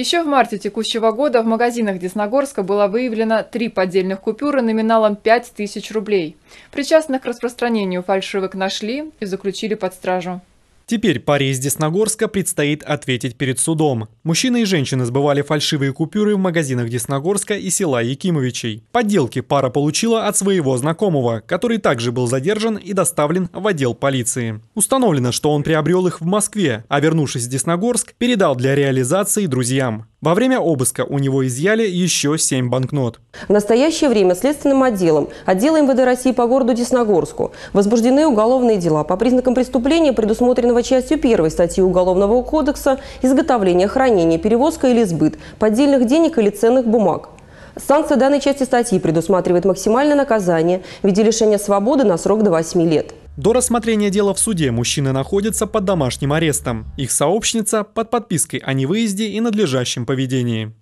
Еще в марте текущего года в магазинах Десногорска было выявлено три поддельных купюры номиналом 5000 рублей. Причастных к распространению фальшивок нашли и заключили под стражу. Теперь паре из Десногорска предстоит ответить перед судом. Мужчины и женщины сбывали фальшивые купюры в магазинах Десногорска и села Якимовичей. Подделки пара получила от своего знакомого, который также был задержан и доставлен в отдел полиции. Установлено, что он приобрел их в Москве, а вернувшись в Десногорск, передал для реализации друзьям. Во время обыска у него изъяли еще семь банкнот. В настоящее время следственным отделом отделом МВД России по городу Десногорску возбуждены уголовные дела по признакам преступления, предусмотренного частью первой статьи Уголовного кодекса «Изготовление, хранение, перевозка или сбыт поддельных денег или ценных бумаг». Санкция данной части статьи предусматривает максимальное наказание в виде лишения свободы на срок до 8 лет. До рассмотрения дела в суде мужчины находятся под домашним арестом. Их сообщница под подпиской о невыезде и надлежащем поведении.